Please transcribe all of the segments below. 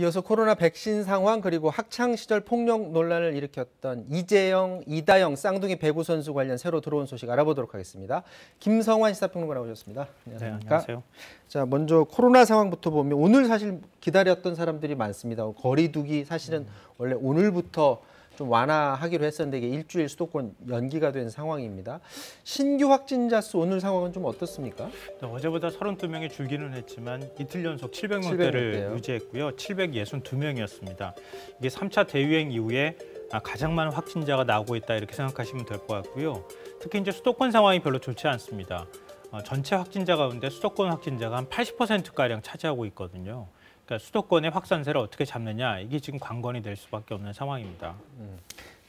이어서 코로나 백신 상황 그리고 학창 시절 폭력 논란을 일으켰던 이재영, 이다영 쌍둥이 배구 선수 관련 새로 들어온 소식 알아보도록 하겠습니다. 김성환 시사평론가 나오셨습니다. 네, 안녕하십니까? 네, 안녕하세요. 자, 먼저 코로나 상황부터 보면 오늘 사실 기다렸던 사람들이 많습니다. 거리두기 사실은 음. 원래 오늘부터 좀 완화하기로 했었는데 이게 일주일 수도권 연기가 된 상황입니다. 신규 확진자 수 오늘 상황은 좀 어떻습니까? 네, 어제보다 32명이 줄기는 했지만 이틀 연속 700명대를 700명대요. 유지했고요. 762명이었습니다. 이게 3차 대유행 이후에 아, 가장 많은 확진자가 나오고 있다 이렇게 생각하시면 될 것 같고요. 특히 이제 수도권 상황이 별로 좋지 않습니다. 어, 전체 확진자 가운데 수도권 확진자가 한 80%가량 차지하고 있거든요. 그러니까 수도권의 확산세를 어떻게 잡느냐 이게 지금 관건이 될 수밖에 없는 상황입니다. 음.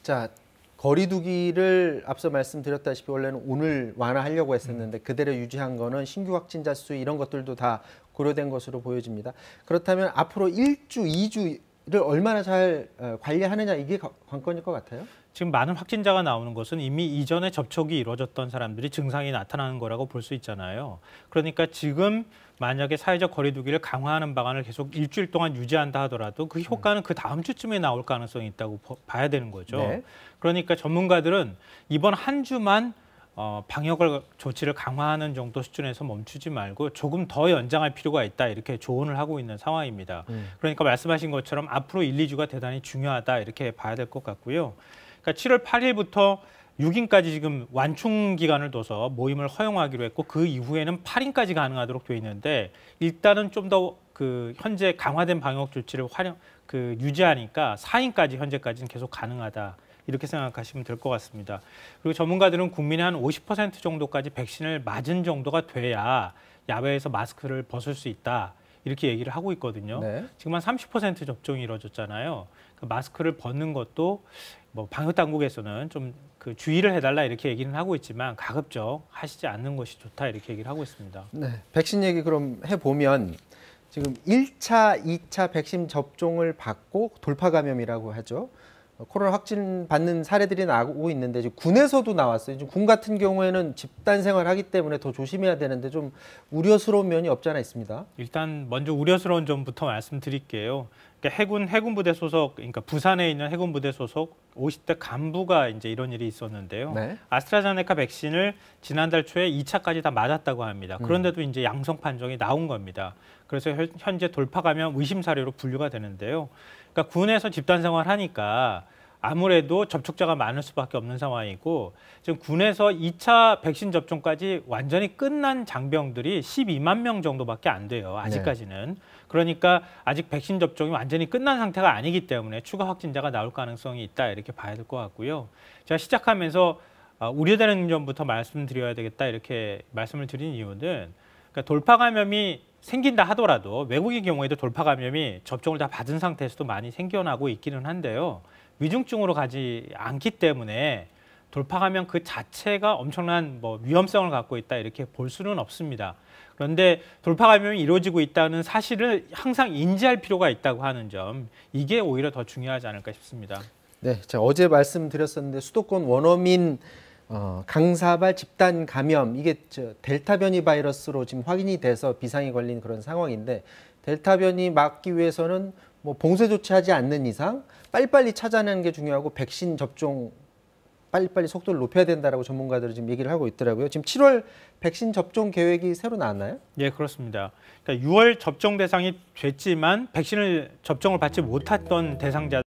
자 거리두기를 앞서 말씀드렸다시피 원래는 오늘 완화하려고 했었는데 음. 그대로 유지한 거는 신규 확진자 수 이런 것들도 다 고려된 것으로 보여집니다. 그렇다면 앞으로 1주, 2주를 얼마나 잘 어, 관리하느냐 이게 관건일 것 같아요. 지금 많은 확진자가 나오는 것은 이미 이전에 접촉이 이루어졌던 사람들이 증상이 나타나는 거라고 볼 수 있잖아요. 그러니까 지금 만약에 사회적 거리두기를 강화하는 방안을 계속 일주일 동안 유지한다 하더라도 그 효과는 그 다음 주쯤에 나올 가능성이 있다고 봐야 되는 거죠. 네. 그러니까 전문가들은 이번 한 주만 어, 방역을 조치를 강화하는 정도 수준에서 멈추지 말고 조금 더 연장할 필요가 있다 이렇게 조언을 하고 있는 상황입니다. 음. 그러니까 말씀하신 것처럼 앞으로 1, 2주가 대단히 중요하다 이렇게 봐야 될 것 같고요. 그러니까 7월 8일부터 6인까지 지금 완충 기간을 둬서 모임을 허용하기로 했고 그 이후에는 8인까지 가능하도록 되어 있는데 일단은 좀 더 그 현재 강화된 방역 조치를 활용 그 유지하니까 4인까지 현재까지는 계속 가능하다. 이렇게 생각하시면 될 것 같습니다. 그리고 전문가들은 국민의 한 50% 정도까지 백신을 맞은 정도가 돼야 야외에서 마스크를 벗을 수 있다. 이렇게 얘기를 하고 있거든요. 네. 지금 한 30% 접종이 이루어졌잖아요. 그 그러니까 마스크를 벗는 것도 뭐 방역 당국에서는 좀 그 주의를 해달라 이렇게 얘기는 하고 있지만 가급적 하시지 않는 것이 좋다 이렇게 얘기를 하고 있습니다. 네, 백신 얘기 그럼 해보면 지금 1차, 2차 백신 접종을 받고 돌파 감염이라고 하죠. 코로나 확진 받는 사례들이 나오고 있는데 지금 군에서도 나왔어요. 지금 군 같은 경우에는 집단 생활하기 때문에 더 조심해야 되는데 좀 우려스러운 면이 없지 않아 있습니다. 일단 먼저 우려스러운 점부터 말씀드릴게요. 그러니까 해군 해군 부대 소속 그러니까 부산에 있는 해군 부대 소속 50대 간부가 이제 이런 일이 있었는데요. 네. 아스트라제네카 백신을 지난달 초에 2차까지 다 맞았다고 합니다. 음. 그런데도 음. 이제 양성 판정이 나온 겁니다. 그래서 현재 돌파 감염 의심 사례로 분류가 되는데요. 그러니까 군에서 집단 생활 하니까 아무래도 접촉자가 많을 수밖에 없는 상황이고 지금 군에서 2차 백신 접종까지 완전히 끝난 장병들이 12만 명 정도밖에 안 돼요. 네. 아직까지는. 네. 그러니까 아직 백신 접종이 완전히 끝난 상태가 아니기 때문에 추가 확진자가 나올 가능성이 있다 이렇게 봐야 될 것 같고요. 제가 시작하면서 아, 우려되는 점부터 말씀드려야 되겠다 이렇게 말씀을 드린 이유는 그러니까 돌파 감염이 생긴다 하더라도 외국인 경우에도 돌파 감염이 접종을 다 받은 상태에서도 많이 생겨나고 있기는 한데요. 위중증으로 가지 않기 때문에 돌파하면 그 자체가 엄청난 뭐 위험성을 갖고 있다 이렇게 볼 수는 없습니다. 그런데 돌파 감염이 이루어지고 있다는 사실을 항상 인지할 필요가 있다고 하는 점 이게 오히려 더 중요하지 않을까 싶습니다. 네, 제가 어제 말씀드렸었는데 수도권 원어민 어, 강사발 집단 감염 이게 저 델타 변이 바이러스로 지금 확인이 돼서 비상이 걸린 그런 상황인데 델타 변이 막기 위해서는 뭐 봉쇄 조치하지 않는 이상 빨리빨리 찾아내는 게 중요하고 백신 접종 빨리빨리 속도를 높여야 된다라고 전문가들이 지금 얘기를 하고 있더라고요. 지금 7월 백신 접종 계획이 새로 나왔나요? 예, 그렇습니다. 그러니까 6월 접종 대상이 됐지만 백신을 접종을 받지 못했던 대상자